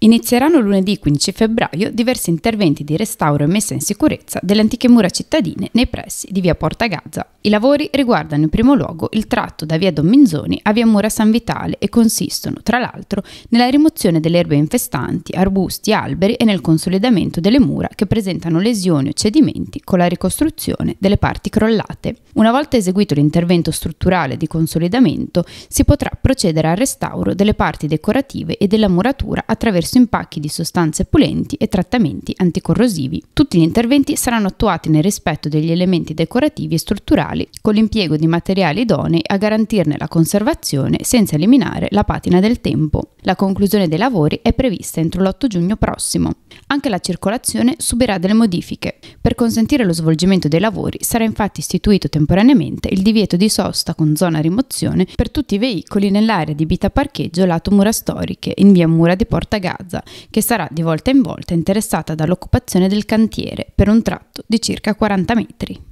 Inizieranno lunedì 15 febbraio diversi interventi di restauro e messa in sicurezza delle antiche mura cittadine nei pressi di via Porta Gaza. I lavori riguardano in primo luogo il tratto da via Dominzoni a via Mura San Vitale e consistono, tra l'altro, nella rimozione delle erbe infestanti, arbusti, alberi e nel consolidamento delle mura che presentano lesioni o cedimenti con la ricostruzione delle parti crollate. Una volta eseguito l'intervento strutturale di consolidamento, si potrà procedere al restauro delle parti decorative e della muratura attraverso attraverso impacchi di sostanze pulenti e trattamenti anticorrosivi. Tutti gli interventi saranno attuati nel rispetto degli elementi decorativi e strutturali con l'impiego di materiali idonei a garantirne la conservazione senza eliminare la patina del tempo. La conclusione dei lavori è prevista entro l'8 giugno prossimo. Anche la circolazione subirà delle modifiche. Per consentire lo svolgimento dei lavori sarà infatti istituito temporaneamente il divieto di sosta con zona rimozione per tutti i veicoli nell'area di Bita parcheggio lato mura storiche in via Mura di Porta Gaza, che sarà di volta in volta interessata dall'occupazione del cantiere per un tratto di circa 40 metri.